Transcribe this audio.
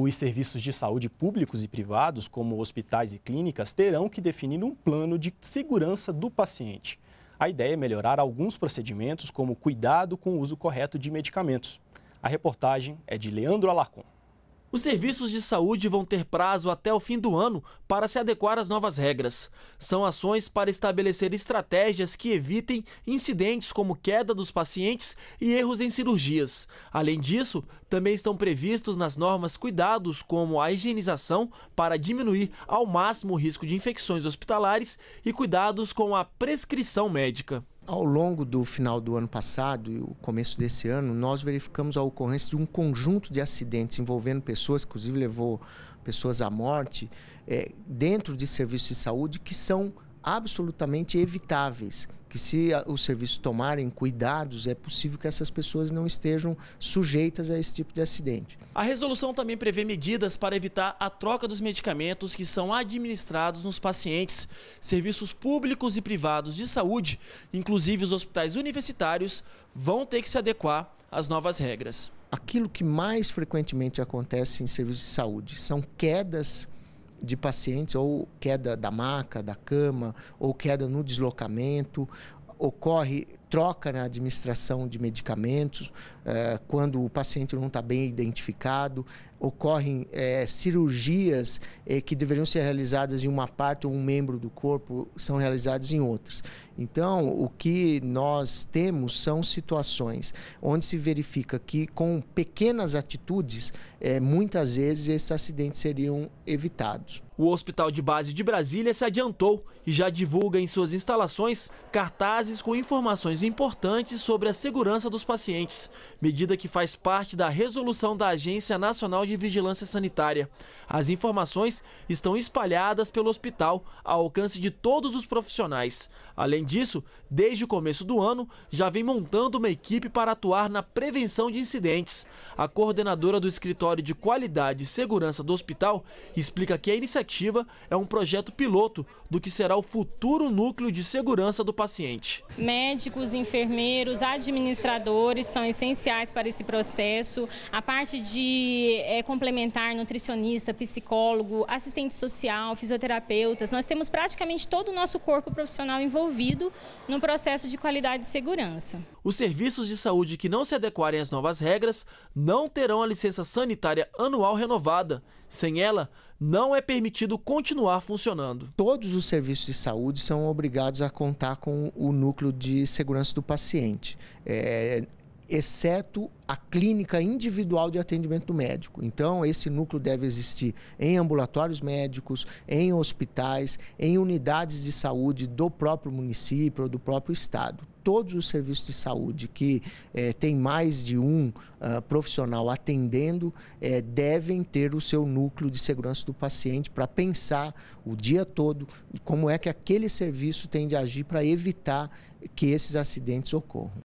Os serviços de saúde públicos e privados, como hospitais e clínicas, terão que definir um plano de segurança do paciente. A ideia é melhorar alguns procedimentos, como cuidado com o uso correto de medicamentos. A reportagem é de Leandro Alarcon. Os serviços de saúde vão ter prazo até o fim do ano para se adequar às novas regras. São ações para estabelecer estratégias que evitem incidentes como queda dos pacientes e erros em cirurgias. Além disso, também estão previstos nas normas cuidados como a higienização para diminuir ao máximo o risco de infecções hospitalares e cuidados com a prescrição médica. Ao longo do final do ano passado e o começo desse ano, nós verificamos a ocorrência de um conjunto de acidentes envolvendo pessoas, inclusive levou pessoas à morte, é, dentro de serviços de saúde que são absolutamente evitáveis que se os serviços tomarem cuidados, é possível que essas pessoas não estejam sujeitas a esse tipo de acidente. A resolução também prevê medidas para evitar a troca dos medicamentos que são administrados nos pacientes. Serviços públicos e privados de saúde, inclusive os hospitais universitários, vão ter que se adequar às novas regras. Aquilo que mais frequentemente acontece em serviços de saúde são quedas de pacientes ou queda da maca, da cama, ou queda no deslocamento, ocorre troca na né, administração de medicamentos, eh, quando o paciente não está bem identificado, ocorrem eh, cirurgias eh, que deveriam ser realizadas em uma parte ou um membro do corpo, são realizadas em outras. Então, o que nós temos são situações onde se verifica que, com pequenas atitudes, muitas vezes esses acidentes seriam evitados. O Hospital de Base de Brasília se adiantou e já divulga em suas instalações cartazes com informações informações importantes sobre a segurança dos pacientes, medida que faz parte da resolução da Agência Nacional de Vigilância Sanitária. As informações estão espalhadas pelo hospital, ao alcance de todos os profissionais. Além disso, desde o começo do ano, já vem montando uma equipe para atuar na prevenção de incidentes. A coordenadora do Escritório de Qualidade e Segurança do Hospital explica que a iniciativa é um projeto piloto do que será o futuro núcleo de segurança do paciente. Médicos médicos, enfermeiros, administradores são essenciais para esse processo. A parte de é, complementar, nutricionista, psicólogo, assistente social, fisioterapeutas, nós temos praticamente todo o nosso corpo profissional envolvido no processo de qualidade e segurança. Os serviços de saúde que não se adequarem às novas regras não terão a licença sanitária anual renovada. Sem ela, não é permitido continuar funcionando. Todos os serviços de saúde são obrigados a contar com o núcleo de segurança do paciente. É, exceto a clínica individual de atendimento do médico. Então, esse núcleo deve existir em ambulatórios médicos, em hospitais, em unidades de saúde do próprio município ou do próprio estado todos os serviços de saúde que eh, tem mais de um uh, profissional atendendo eh, devem ter o seu núcleo de segurança do paciente para pensar o dia todo como é que aquele serviço tem de agir para evitar que esses acidentes ocorram.